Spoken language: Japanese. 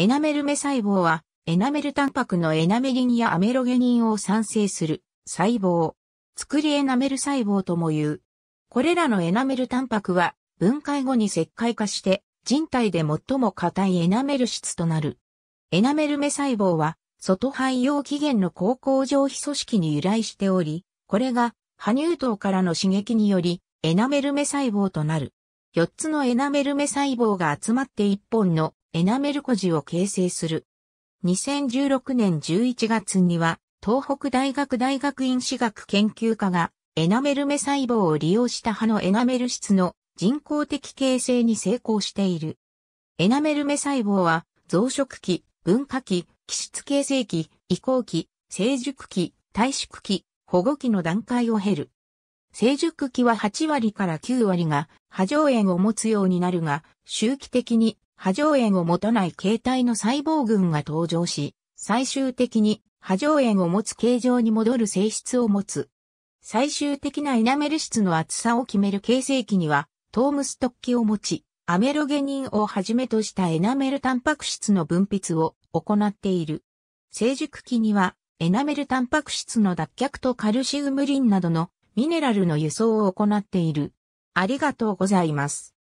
エナメル目細胞は、エナメルタンパクのエナメリンやアメロゲニンを産生する細胞。作りエナメル細胞とも言う。これらのエナメルタンパクは、分解後に石灰化して、人体で最も硬いエナメル質となる。エナメル目細胞は、外肺用起源の高校上皮組織に由来しており、これが、破乳頭からの刺激により、エナメル目細胞となる。4つのエナメル目細胞が集まって1本のエナメルコジを形成する。2016年11月には、東北大学大学院史学研究科が、エナメル目細胞を利用した歯のエナメル質の人工的形成に成功している。エナメル目細胞は、増殖期、分化期、気質形成期、移行期、成熟期、退縮期、保護期の段階を経る。成熟期は8割から9割が波状炎を持つようになるが、周期的に波状炎を持たない形態の細胞群が登場し、最終的に波状炎を持つ形状に戻る性質を持つ。最終的なエナメル質の厚さを決める形成器には、トームストッキを持ち、アメロゲニンをはじめとしたエナメルタンパク質の分泌を行っている。成熟期には、エナメルタンパク質の脱却とカルシウムリンなどのミネラルの輸送を行っている。ありがとうございます。